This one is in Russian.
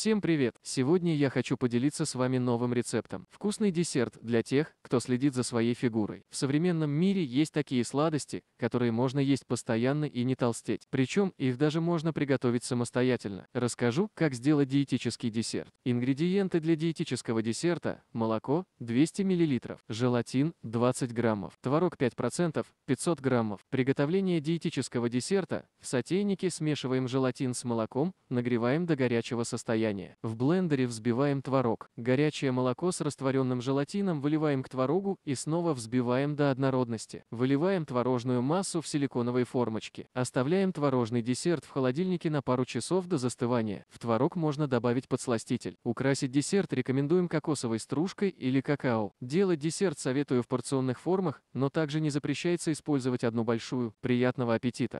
Всем привет! Сегодня я хочу поделиться с вами новым рецептом. Вкусный десерт для тех, кто следит за своей фигурой. В современном мире есть такие сладости, которые можно есть постоянно и не толстеть. Причем их даже можно приготовить самостоятельно. Расскажу, как сделать диетический десерт. Ингредиенты для диетического десерта – молоко 200 мл, желатин 20 граммов, творог 5%, 500 граммов. Приготовление диетического десерта – в сотейнике смешиваем желатин с молоком, нагреваем до горячего состояния состояние. В блендере взбиваем творог. Горячее молоко с растворенным желатином выливаем к творогу и снова взбиваем до однородности. Выливаем творожную массу в силиконовой формочке. Оставляем творожный десерт в холодильнике на пару часов до застывания. В творог можно добавить подсластитель. Украсить десерт рекомендуем кокосовой стружкой или какао. Делать десерт советую в порционных формах, но также не запрещается использовать одну большую. Приятного аппетита!